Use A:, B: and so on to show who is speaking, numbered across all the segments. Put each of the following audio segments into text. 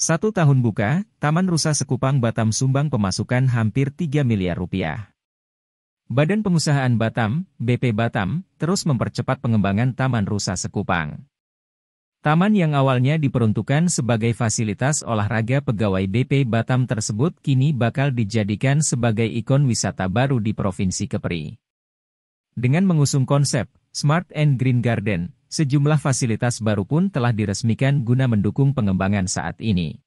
A: Satu tahun buka, Taman Rusa Sekupang Batam sumbang pemasukan hampir 3 miliar rupiah. Badan Pengusahaan Batam, BP Batam, terus mempercepat pengembangan Taman Rusa Sekupang. Taman yang awalnya diperuntukkan sebagai fasilitas olahraga pegawai BP Batam tersebut kini bakal dijadikan sebagai ikon wisata baru di Provinsi Kepri. Dengan mengusung konsep Smart and Green Garden, Sejumlah fasilitas baru pun telah diresmikan guna mendukung pengembangan saat ini.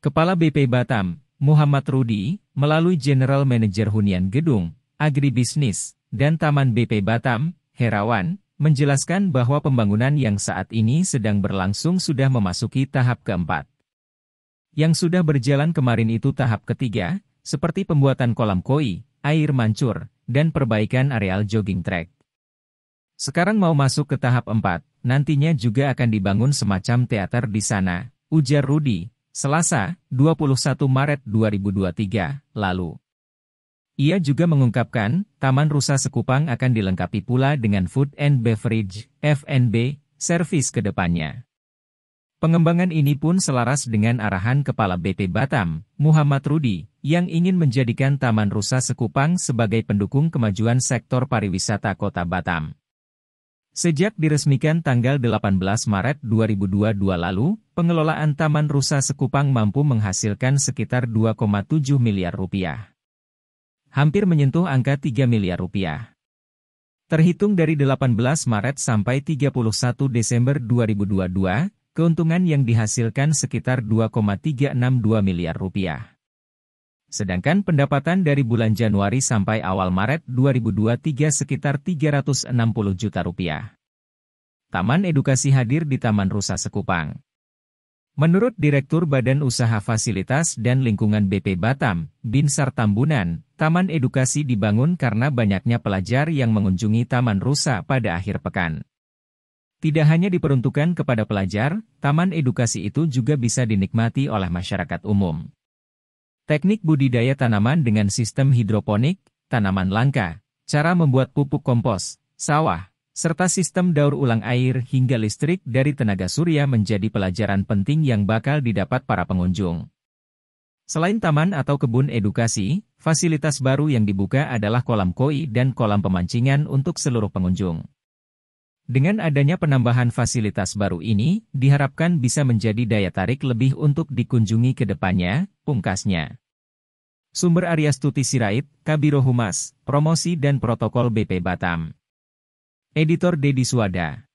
A: Kepala BP Batam, Muhammad Rudi, melalui General Manager Hunian Gedung, Agribisnis, dan Taman BP Batam, Herawan, menjelaskan bahwa pembangunan yang saat ini sedang berlangsung sudah memasuki tahap keempat. Yang sudah berjalan kemarin itu tahap ketiga, seperti pembuatan kolam koi, air mancur, dan perbaikan areal jogging track. Sekarang mau masuk ke tahap 4, nantinya juga akan dibangun semacam teater di sana, ujar Rudi, Selasa, 21 Maret 2023, lalu. Ia juga mengungkapkan, Taman Rusa Sekupang akan dilengkapi pula dengan food and beverage, FNB, service ke depannya. Pengembangan ini pun selaras dengan arahan Kepala BP Batam, Muhammad Rudi, yang ingin menjadikan Taman Rusa Sekupang sebagai pendukung kemajuan sektor pariwisata kota Batam. Sejak diresmikan tanggal 18 Maret 2022 lalu, pengelolaan Taman Rusa Sekupang mampu menghasilkan sekitar 2,7 miliar rupiah. Hampir menyentuh angka 3 miliar rupiah. Terhitung dari 18 Maret sampai 31 Desember 2022, keuntungan yang dihasilkan sekitar 2,362 miliar rupiah. Sedangkan pendapatan dari bulan Januari sampai awal Maret 2023 sekitar 360 juta rupiah. Taman Edukasi hadir di Taman Rusa Sekupang. Menurut Direktur Badan Usaha Fasilitas dan Lingkungan BP Batam, Binsar Tambunan, Taman Edukasi dibangun karena banyaknya pelajar yang mengunjungi Taman Rusa pada akhir pekan. Tidak hanya diperuntukkan kepada pelajar, Taman Edukasi itu juga bisa dinikmati oleh masyarakat umum. Teknik budidaya tanaman dengan sistem hidroponik, tanaman langka, cara membuat pupuk kompos, sawah, serta sistem daur ulang air hingga listrik dari tenaga surya menjadi pelajaran penting yang bakal didapat para pengunjung. Selain taman atau kebun edukasi, fasilitas baru yang dibuka adalah kolam koi dan kolam pemancingan untuk seluruh pengunjung. Dengan adanya penambahan fasilitas baru ini, diharapkan bisa menjadi daya tarik lebih untuk dikunjungi ke depannya, pungkasnya. Sumber Arya Stuti Sirait, Kabiro Humas, Promosi dan Protokol BP Batam. Editor Dedi Suwada.